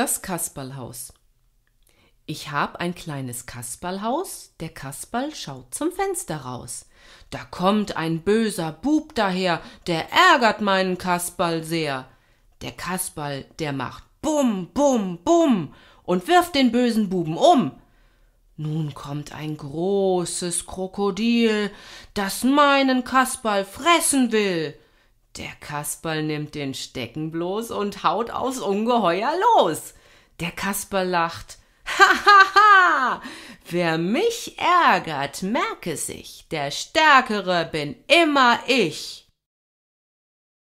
Das Kasperlhaus. Ich hab ein kleines Kasperlhaus, der Kasperl schaut zum Fenster raus. Da kommt ein böser Bub daher, der ärgert meinen Kasperl sehr. Der Kasperl, der macht Bum, Bum, Bum und wirft den bösen Buben um. Nun kommt ein großes Krokodil, das meinen Kasperl fressen will. Der Kasperl nimmt den Stecken bloß und haut aufs Ungeheuer los. Der Kasperl lacht. Ha ha ha! Wer mich ärgert, merke sich, der Stärkere bin immer ich.